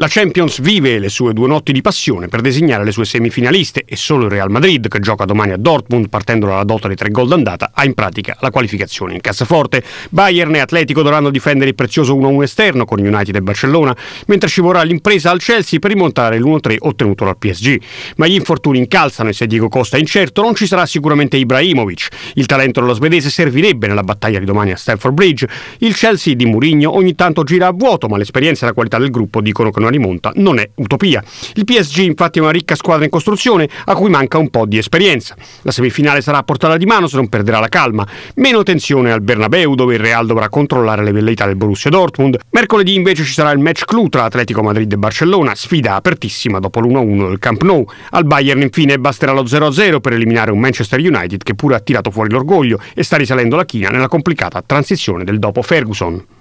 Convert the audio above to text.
La Champions vive le sue due notti di passione per designare le sue semifinaliste e solo il Real Madrid, che gioca domani a Dortmund partendo dalla dota dei tre gol d'andata, ha in pratica la qualificazione in cassaforte. Bayern e Atletico dovranno difendere il prezioso 1-1 esterno con United e Barcellona, mentre ci vorrà l'impresa al Chelsea per rimontare l'1-3 ottenuto dal PSG. Ma gli infortuni incalzano e se Diego Costa è incerto non ci sarà sicuramente Ibrahimovic. Il talento dello svedese servirebbe nella battaglia di domani a Stamford Bridge. Il Chelsea di Mourinho ogni tanto gira a vuoto, ma l'esperienza e la qualità del gruppo dicono che non una rimonta non è utopia. Il PSG infatti è una ricca squadra in costruzione a cui manca un po' di esperienza. La semifinale sarà a portata di mano se non perderà la calma. Meno tensione al Bernabeu dove il Real dovrà controllare le velleità del Borussia Dortmund. Mercoledì invece ci sarà il match clou tra Atletico Madrid e Barcellona, sfida apertissima dopo l'1-1 del Camp Nou. Al Bayern infine basterà lo 0-0 per eliminare un Manchester United che pure ha tirato fuori l'orgoglio e sta risalendo la china nella complicata transizione del dopo Ferguson.